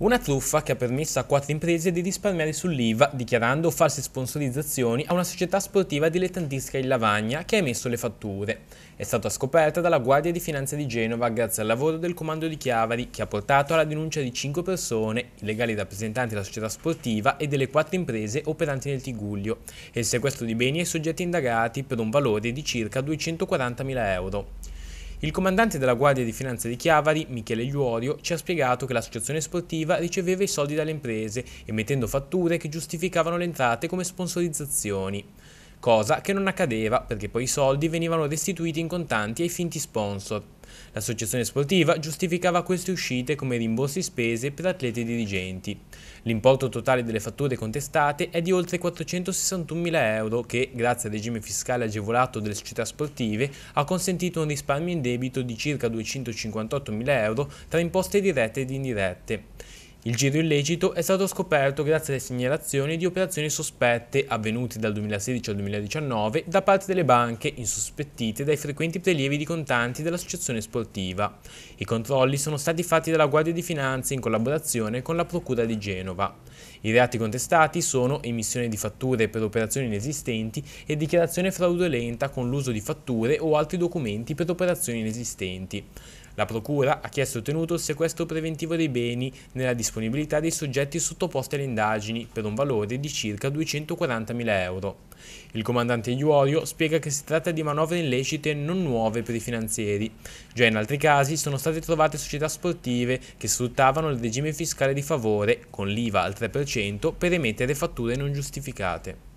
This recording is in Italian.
Una truffa che ha permesso a quattro imprese di risparmiare sull'IVA dichiarando false sponsorizzazioni a una società sportiva dilettantistica in Lavagna che ha emesso le fatture. È stata scoperta dalla Guardia di Finanza di Genova grazie al lavoro del comando di Chiavari che ha portato alla denuncia di cinque persone, i legali rappresentanti della società sportiva e delle quattro imprese operanti nel Tiguglio e il sequestro di beni ai soggetti indagati per un valore di circa 240.000 euro. Il comandante della Guardia di Finanza di Chiavari, Michele Iuorio, ci ha spiegato che l'associazione sportiva riceveva i soldi dalle imprese, emettendo fatture che giustificavano le entrate come sponsorizzazioni cosa che non accadeva perché poi i soldi venivano restituiti in contanti ai finti sponsor. L'associazione sportiva giustificava queste uscite come rimborsi spese per atleti e dirigenti. L'importo totale delle fatture contestate è di oltre 461.000 euro che, grazie al regime fiscale agevolato delle società sportive, ha consentito un risparmio in debito di circa 258.000 euro tra imposte dirette ed indirette. Il giro illecito è stato scoperto grazie alle segnalazioni di operazioni sospette avvenute dal 2016 al 2019 da parte delle banche insospettite dai frequenti prelievi di contanti dell'associazione sportiva. I controlli sono stati fatti dalla Guardia di Finanza in collaborazione con la Procura di Genova. I reati contestati sono emissione di fatture per operazioni inesistenti e dichiarazione fraudolenta con l'uso di fatture o altri documenti per operazioni inesistenti. La Procura ha chiesto e ottenuto il sequestro preventivo dei beni nella disposizione disponibilità dei soggetti sottoposti alle indagini per un valore di circa 240.000 euro. Il comandante Iuorio spiega che si tratta di manovre illecite non nuove per i finanzieri. Già in altri casi sono state trovate società sportive che sfruttavano il regime fiscale di favore, con l'IVA al 3%, per emettere fatture non giustificate.